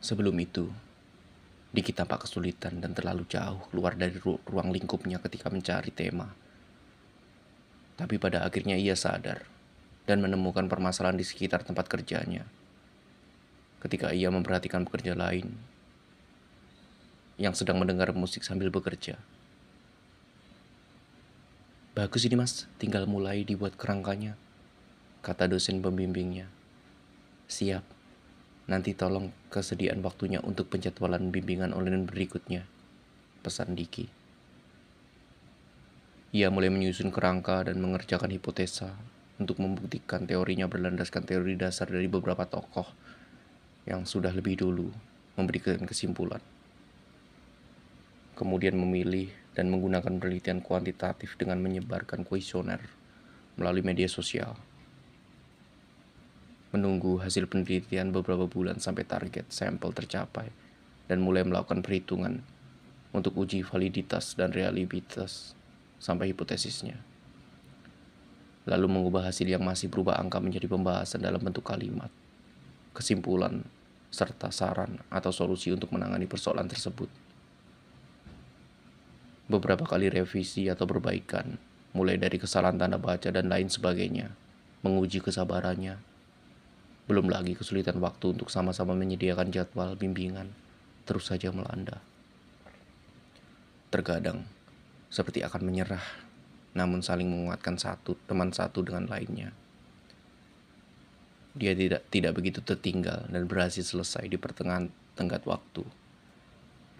Sebelum itu, Diki tampak kesulitan dan terlalu jauh keluar dari ruang lingkupnya ketika mencari tema. Tapi pada akhirnya ia sadar dan menemukan permasalahan di sekitar tempat kerjanya. Ketika ia memperhatikan pekerja lain yang sedang mendengar musik sambil bekerja. Bagus ini mas, tinggal mulai dibuat kerangkanya, kata dosen pembimbingnya. Siap, Nanti tolong kesediaan waktunya untuk penjadwalan bimbingan online berikutnya. Pesan Diki. Ia mulai menyusun kerangka dan mengerjakan hipotesa untuk membuktikan teorinya berlandaskan teori dasar dari beberapa tokoh yang sudah lebih dulu memberikan kesimpulan. Kemudian memilih dan menggunakan penelitian kuantitatif dengan menyebarkan kuesioner melalui media sosial menunggu hasil penelitian beberapa bulan sampai target sampel tercapai, dan mulai melakukan perhitungan untuk uji validitas dan realitas sampai hipotesisnya. Lalu mengubah hasil yang masih berubah angka menjadi pembahasan dalam bentuk kalimat, kesimpulan, serta saran atau solusi untuk menangani persoalan tersebut beberapa kali revisi atau perbaikan, mulai dari kesalahan tanda baca dan lain sebagainya, menguji kesabarannya, belum lagi kesulitan waktu untuk sama-sama menyediakan jadwal bimbingan terus saja melanda. Terkadang, seperti akan menyerah, namun saling menguatkan satu teman satu dengan lainnya. Dia tidak tidak begitu tertinggal dan berhasil selesai di pertengahan tenggat waktu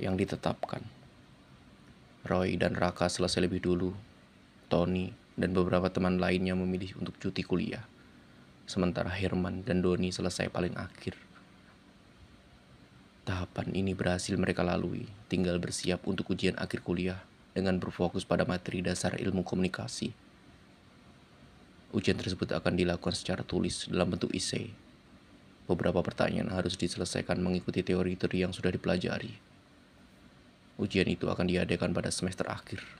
yang ditetapkan. Roy dan Raka selesai lebih dulu. Tony dan beberapa teman lainnya memilih untuk cuti kuliah sementara Herman dan Doni selesai paling akhir. Tahapan ini berhasil mereka lalui, tinggal bersiap untuk ujian akhir kuliah dengan berfokus pada materi dasar ilmu komunikasi. Ujian tersebut akan dilakukan secara tulis dalam bentuk esai. Beberapa pertanyaan harus diselesaikan mengikuti teori-teori yang sudah dipelajari. Ujian itu akan diadakan pada semester akhir.